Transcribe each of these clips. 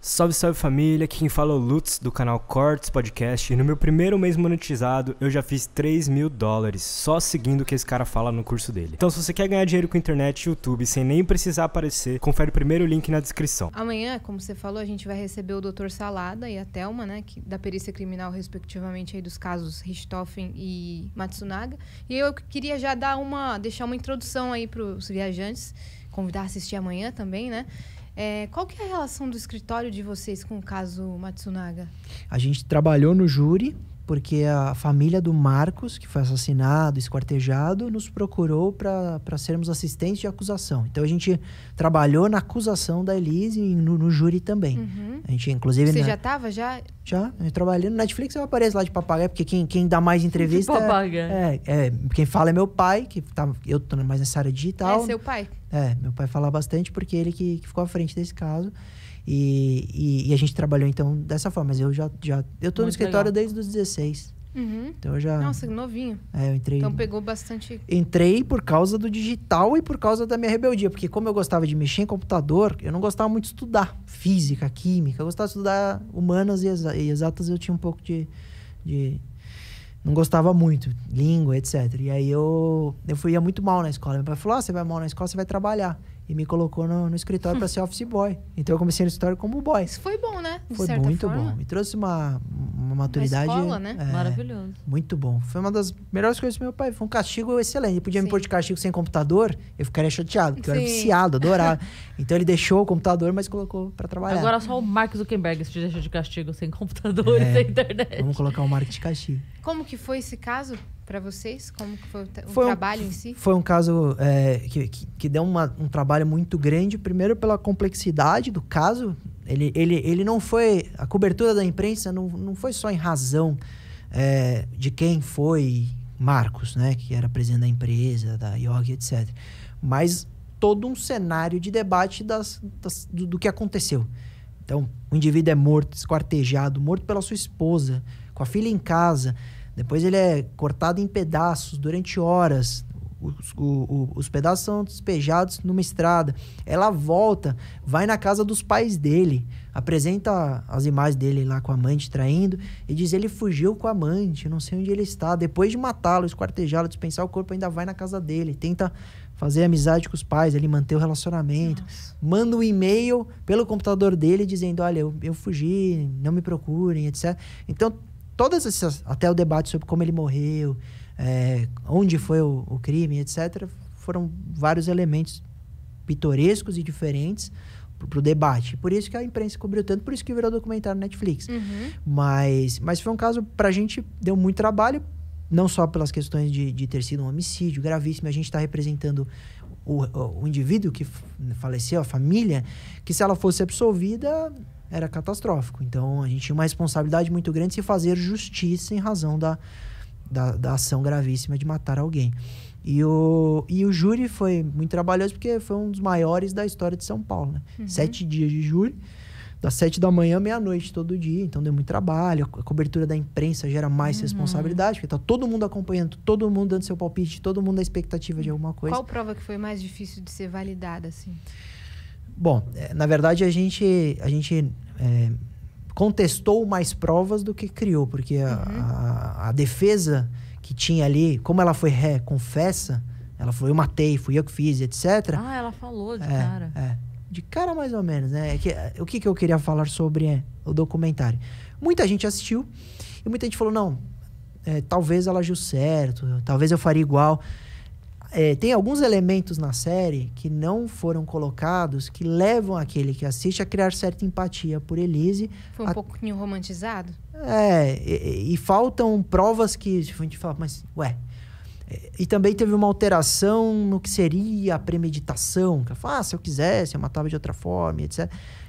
Salve, salve família, aqui quem fala é o Lutz do canal Cortes Podcast e no meu primeiro mês monetizado eu já fiz 3 mil dólares só seguindo o que esse cara fala no curso dele. Então se você quer ganhar dinheiro com internet e YouTube sem nem precisar aparecer, confere o primeiro link na descrição. Amanhã, como você falou, a gente vai receber o Dr. Salada e a Thelma, né, que, da perícia criminal respectivamente aí dos casos Richthofen e Matsunaga. E eu queria já dar uma, deixar uma introdução aí para os viajantes, convidar a assistir amanhã também, né? É, qual que é a relação do escritório de vocês com o caso Matsunaga? A gente trabalhou no júri porque a família do Marcos, que foi assassinado, esquartejado, nos procurou para sermos assistentes de acusação. Então a gente trabalhou na acusação da Elise e no, no júri também. Uhum. A gente, inclusive. Você na... Né? já estava já? Já. Eu trabalhei no Netflix, eu apareço lá de papagaio, porque quem, quem dá mais entrevista. De papagaio. É, é, quem fala é meu pai, que tá, eu tô mais nessa área digital. É seu pai? É, meu pai fala bastante, porque ele que, que ficou à frente desse caso. E, e, e, a gente trabalhou então dessa forma. Mas eu já. já eu tô Muito no escritório legal. desde os 16. Uhum. Então eu já. Nossa, novinho. É, eu entrei. Então pegou bastante. Entrei por causa do digital e por causa da minha rebeldia. Porque como eu gostava de mexer em computador, eu não gostava muito de estudar física, química. Eu gostava de estudar humanas e, exa e exatas eu tinha um pouco de, de. Não gostava muito, língua, etc. E aí eu, eu fui, ia muito mal na escola. Meu pai falou: ah, você vai mal na escola, você vai trabalhar e me colocou no, no escritório hum. para ser office boy. Então eu comecei no escritório como boy. Isso foi bom, né? De foi muito forma. bom. Me trouxe uma, maturidade. Uma escola, né? É, Maravilhoso. Muito bom. Foi uma das melhores coisas do meu pai. Foi um castigo excelente. Ele podia Sim. me pôr de castigo sem computador, eu ficaria chateado, porque Sim. eu era viciado, adorava. então ele deixou o computador, mas colocou para trabalhar. Agora só o Mark Zuckerberg se deixou de castigo sem computador é, e sem internet. Vamos colocar o Mark de castigo. Como que foi esse caso? para vocês? Como que foi o, foi trabalho em si? Foi um caso é, que, que, que, deu uma, um trabalho muito grande, primeiro pela complexidade do caso, ele, ele, ele não foi. A cobertura da imprensa não, não foi só em razão é, de quem foi Marcos, né? Que era presidente da empresa, da IOG, etc. Mas todo um cenário de debate das, das do, do, que aconteceu. Então, o indivíduo é morto, esquartejado, morto pela sua esposa, com a filha em casa. Depois ele é cortado em pedaços durante horas. Os, o, os pedaços são despejados numa estrada. Ela volta, vai na casa dos pais dele, apresenta as imagens dele lá com a amante traindo e diz: ele fugiu com a amante, não sei onde ele está. Depois de matá-lo, esquartejá-lo, dispensar o corpo, ainda vai na casa dele, tenta fazer amizade com os pais, ele manter o relacionamento. Nossa. Manda um e-mail pelo computador dele dizendo: olha, eu, eu fugi, não me procurem, etc. Então, todas essas. Até o debate sobre como ele morreu é, onde foi o, o crime, etc., foram vários elementos pitorescos e diferentes para o debate. Por isso que a imprensa cobriu tanto, por isso que virou documentário Netflix. Uhum. Mas, mas foi um caso, para a gente, deu muito trabalho, não só pelas questões de, de ter sido um homicídio gravíssimo, a gente está representando o, o, indivíduo que faleceu, a família, que se ela fosse absolvida, era catastrófico. Então, a gente tinha uma responsabilidade muito grande de fazer justiça em razão da, da, da ação gravíssima de matar alguém. E o, e o júri foi muito trabalhoso porque foi um dos maiores da história de São Paulo. Né? Uhum. Sete dias de júri, das sete da manhã à meia-noite todo dia. Então deu muito trabalho. A cobertura da imprensa gera mais uhum. responsabilidade, porque está todo mundo acompanhando, todo mundo dando seu palpite, todo mundo na expectativa de alguma coisa. Qual prova que foi mais difícil de ser validada assim? Bom, eh, na verdade a gente, a gente é, contestou mais provas do que criou, porque a, uhum. a, a defesa que tinha ali, como ela foi ré, confessa, ela falou, eu matei, fui eu que fiz, etc. Ah, ela falou de é, cara. É. De cara, mais ou menos, né? É que, o que, que eu queria falar sobre é, o documentário? Muita gente assistiu e muita gente falou, não, é, talvez ela agiu certo, talvez eu faria igual é, tem alguns elementos na série que não foram colocados que levam aquele que assiste a criar certa empatia por Elise. Foi um a... pouquinho romantizado? É, e, e, faltam provas que a gente fala, mas ué. É, e também teve uma alteração no que seria a premeditação. Que eu falo, ah, se eu quisesse, eu matava de outra forma, etc.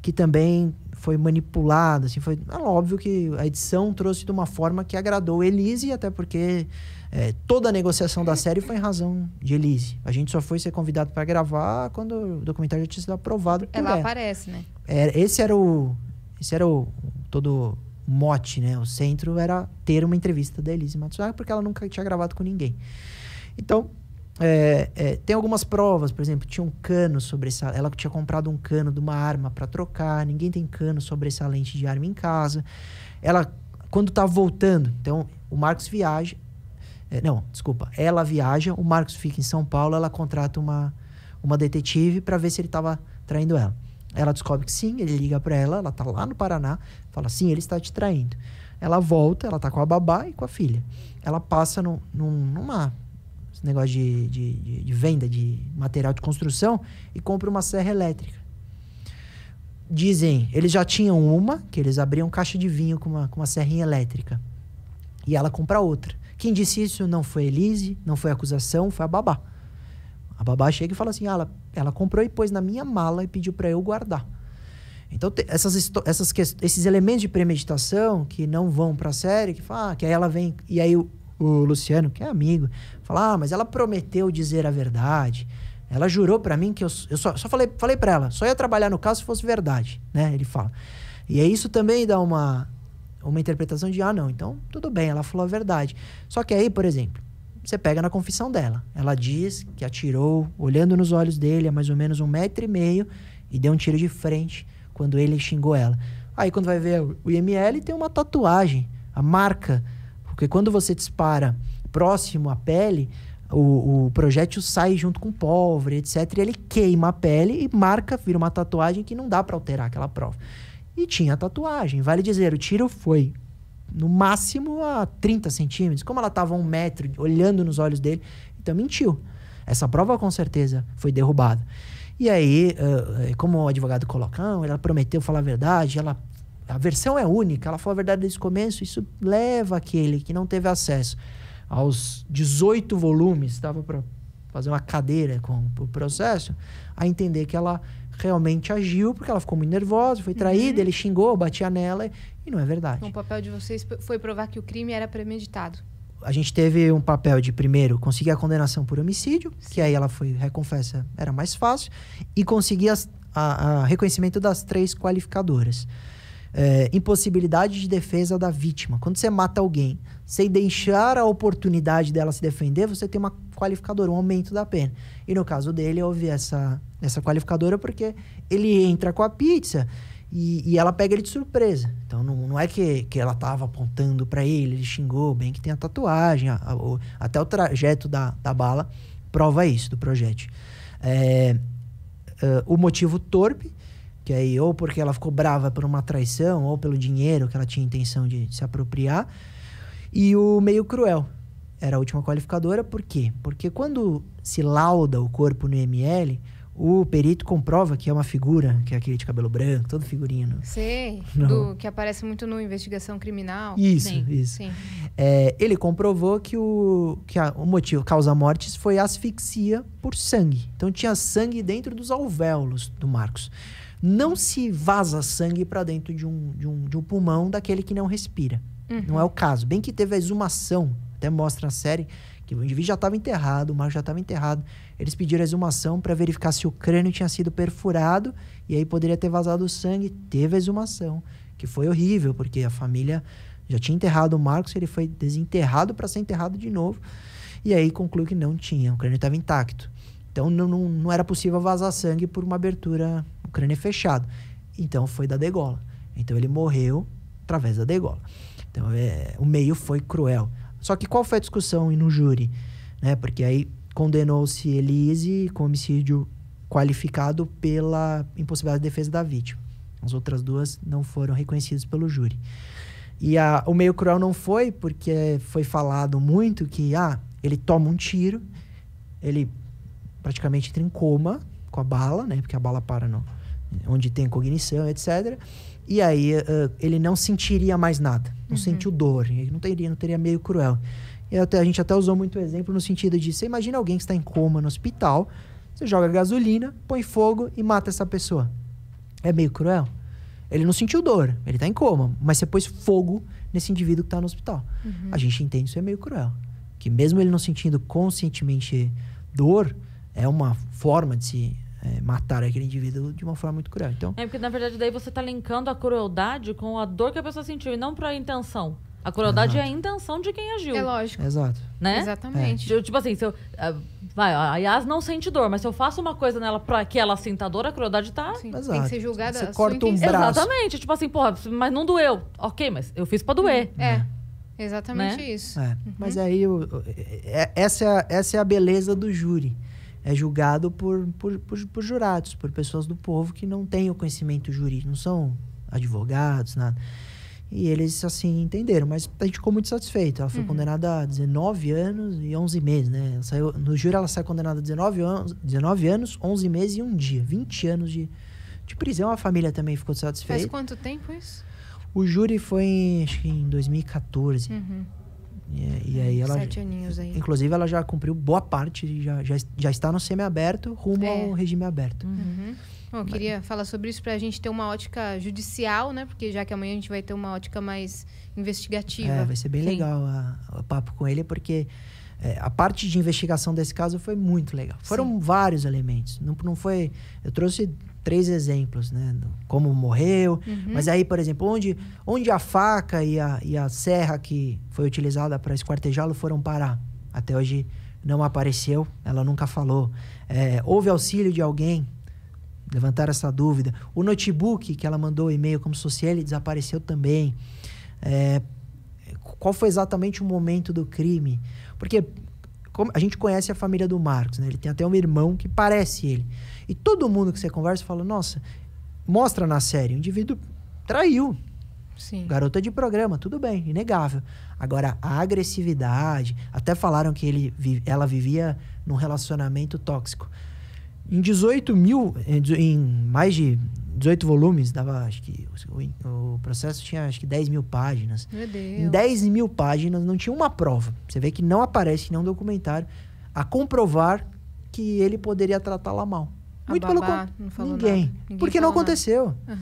Que também foi manipulado, assim, foi é óbvio que a edição trouxe de uma forma que agradou Elise, até porque é, toda a negociação da série foi em razão de Elise. A gente só foi ser convidado para gravar quando o documentário já tinha sido aprovado. Ela, aparece, né? É, esse era o esse era o todo mote, né? O centro era ter uma entrevista da Elise Matsunaga porque ela nunca tinha gravado com ninguém. Então, é, é, tem algumas provas, por exemplo, tinha um cano sobre essa. Ela tinha comprado um cano de uma arma para trocar. Ninguém tem cano sobre essa lente de arma em casa. Ela, quando tá voltando, então o Marcos viaja. É, não, desculpa. Ela viaja, o Marcos fica em São Paulo. Ela contrata uma, uma detetive para ver se ele tava traindo ela. Ela descobre que sim, ele liga para ela. Ela tá lá no Paraná. Fala, sim, ele está te traindo. Ela volta, ela tá com a babá e com a filha. Ela passa no, num, numa esse negócio de, de, de, de venda de material de construção, e compra uma serra elétrica. Dizem, eles já tinham uma, que eles abriam caixa de vinho com uma, com uma serrinha elétrica. E ela compra outra. Quem disse isso não foi Elise, não foi acusação, foi a babá. A babá chega e fala assim: ah, ela, ela comprou e pôs na minha mala e pediu para eu guardar. Então, essas, essas, esses elementos de premeditação que não vão para a série, que, fala, ah, que aí ela vem. E aí o, o Luciano, que é amigo, falar: ah, mas ela prometeu dizer a verdade. Ela jurou para mim que eu, eu só, só falei, falei para ela, só ia trabalhar no caso se fosse verdade, né? Ele fala. E é isso também dá uma uma interpretação de ah, não, então tudo bem, ela falou a verdade. Só que aí, por exemplo, você pega na confissão dela. Ela diz que atirou, olhando nos olhos dele, a mais ou menos um metro e meio, e deu um tiro de frente quando ele xingou ela. Aí quando vai ver o IML, tem uma tatuagem, a marca porque quando você dispara próximo à pele, o, o projétil sai junto com o pólvora, etc. E ele queima a pele e marca, vira uma tatuagem que não dá para alterar aquela prova. E tinha tatuagem. Vale dizer, o tiro foi no máximo a 30 centímetros. Como ela estava a um metro, olhando nos olhos dele, então mentiu. Essa prova com certeza foi derrubada. E aí, como o advogado coloca, ela prometeu falar a verdade, ela a versão é única, ela falou a verdade desde o começo, isso leva aquele que não teve acesso aos 18 volumes, estava para fazer uma cadeira com o processo, a entender que ela realmente agiu porque ela ficou muito nervosa, foi uhum. traída, uhum. ele xingou, batia nela e não é verdade. O papel de vocês foi provar que o crime era premeditado. A gente teve um papel de primeiro conseguir a condenação por homicídio, Sim. que aí ela foi reconfessa, era mais fácil, e conseguir o reconhecimento das três qualificadoras. É, impossibilidade de defesa da vítima. Quando você mata alguém sem deixar a oportunidade dela se defender, você tem uma qualificadora, um aumento da pena. E no caso dele, houve essa, essa qualificadora porque ele entra com a pizza e, e, ela pega ele de surpresa. Então não, não é que, que ela estava apontando para ele, ele xingou, bem que tem a tatuagem, a, a, o, até o trajeto da, da bala prova isso, do projétil. É, uh, o motivo torpe que aí é ou porque ela ficou brava por uma traição ou pelo dinheiro que ela tinha intenção de se apropriar. E o meio cruel era a última qualificadora, por quê? Porque quando se lauda o corpo no IML, o perito comprova que é uma figura, que é aquele de cabelo branco, todo figurino. Sei, do, que aparece muito no investigação criminal. Isso, sim, isso. Sim. É, ele comprovou que o, que a, o motivo causa mortes foi asfixia por sangue. Então tinha sangue dentro dos alvéolos do Marcos não se vaza sangue para dentro de um, de, um, de um pulmão daquele que não respira. Uhum. Não é uhum. o caso. Bem que teve a exumação, até mostra na série, que o indivíduo já estava enterrado, o Marco já estava enterrado. Eles pediram a exumação para verificar se o crânio tinha sido perfurado e aí poderia ter vazado sangue. Teve a exumação, que foi horrível, porque a família já tinha enterrado o Marcos, ele foi desenterrado para ser enterrado de novo. E aí concluiu que não tinha, o crânio estava intacto. Então não, não, não era possível vazar sangue por uma abertura o crânio é fechado. Então foi da degola. Então ele morreu através da degola. Então é, o meio foi cruel. Só que qual foi a discussão no júri? Né? Porque aí condenou-se Elise com homicídio qualificado pela impossibilidade de defesa da vítima. As outras duas não foram reconhecidas pelo júri. E a, o meio cruel não foi porque foi falado muito que ah, ele toma um tiro, ele praticamente entra em coma com a bala, né? Porque a bala para no, onde tem cognição, etc. E aí uh, ele não sentiria mais nada, não uhum. sentiu dor, ele não teria, não teria meio cruel. E até, a gente até usou muito exemplo no sentido de você imagina alguém que está em coma no hospital, você joga gasolina, põe fogo e mata essa pessoa. É meio cruel. Ele não sentiu dor, ele está em coma, mas você pôs fogo nesse indivíduo que está no hospital. Uhum. A gente entende isso é meio cruel. Que mesmo ele não sentindo conscientemente dor, é uma forma de se é, mataram aquele indivíduo de uma forma muito cruel. Então, é porque, na verdade, daí você está linkando a crueldade com a dor que a pessoa sentiu e não para a intenção. A crueldade Exato. é a intenção de quem agiu. É lógico. Exato. Né? Exatamente. É. Tipo assim, se eu, é, vai, a Yas não sente dor, mas se eu faço uma coisa nela para que ela sinta dor, a crueldade tá. Sim. Exato. Tem que ser julgada. Você corta um braço. Exatamente. Tipo assim, porra, mas não doeu. Ok, mas eu fiz para doer. Hum. É. é. Exatamente né? isso. É. Uhum. Mas aí, eu, é, essa, é essa é a beleza do júri é julgado por, por, por, por, jurados, por pessoas do povo que não têm o conhecimento jurídico, não são advogados, nada. E eles, assim, entenderam, mas a gente ficou muito satisfeito. Ela foi uhum. condenada a 19 anos e 11 meses, né? saiu, no júri, ela saiu condenada a 19, anos, 19 anos, 11 meses e um dia. 20 anos de, de prisão. A família também ficou satisfeita. Faz quanto tempo isso? O júri foi, acho que em 2014. Uhum. E, e aí ela. Sete aninhos aí. Inclusive, ela já cumpriu boa parte, já, já, já está no semiaberto, rumo é. ao regime aberto. Uhum. Bom, eu queria Mas... falar sobre isso para a gente ter uma ótica judicial, né? Porque já que amanhã a gente vai ter uma ótica mais investigativa. É, vai ser bem Sim. legal o papo com ele, porque é, a parte de investigação desse caso foi muito legal. Foram Sim. vários elementos. Não, não foi. Eu trouxe três exemplos, né? Como morreu. Uhum. Mas aí, por exemplo, onde, onde a faca e a, e a serra que foi utilizada para esquartejá-lo foram parar. Até hoje não apareceu, ela nunca falou. É, houve auxílio de alguém? Levantar essa dúvida. O notebook que ela mandou e-mail como social ele desapareceu também. É, qual foi exatamente o momento do crime. Porque a gente conhece a família do Marcos, né? Ele tem até um irmão que parece ele. E todo mundo que você conversa fala, nossa, mostra na série, o indivíduo traiu. Sim. Garota de programa, tudo bem, inegável. Agora, a agressividade, até falaram que ele, ela vivia num relacionamento tóxico. Em 18 mil, em mais de 18 volumes, dava, acho que. O, o, processo tinha acho que 10 mil páginas. Meu Deus. Em 10 mil páginas não tinha uma prova. Você vê que não aparece nenhum documentário a comprovar que ele poderia tratá-la mal. Muito babá, pelo contrário. Ninguém. Ninguém. Porque não aconteceu. Nada.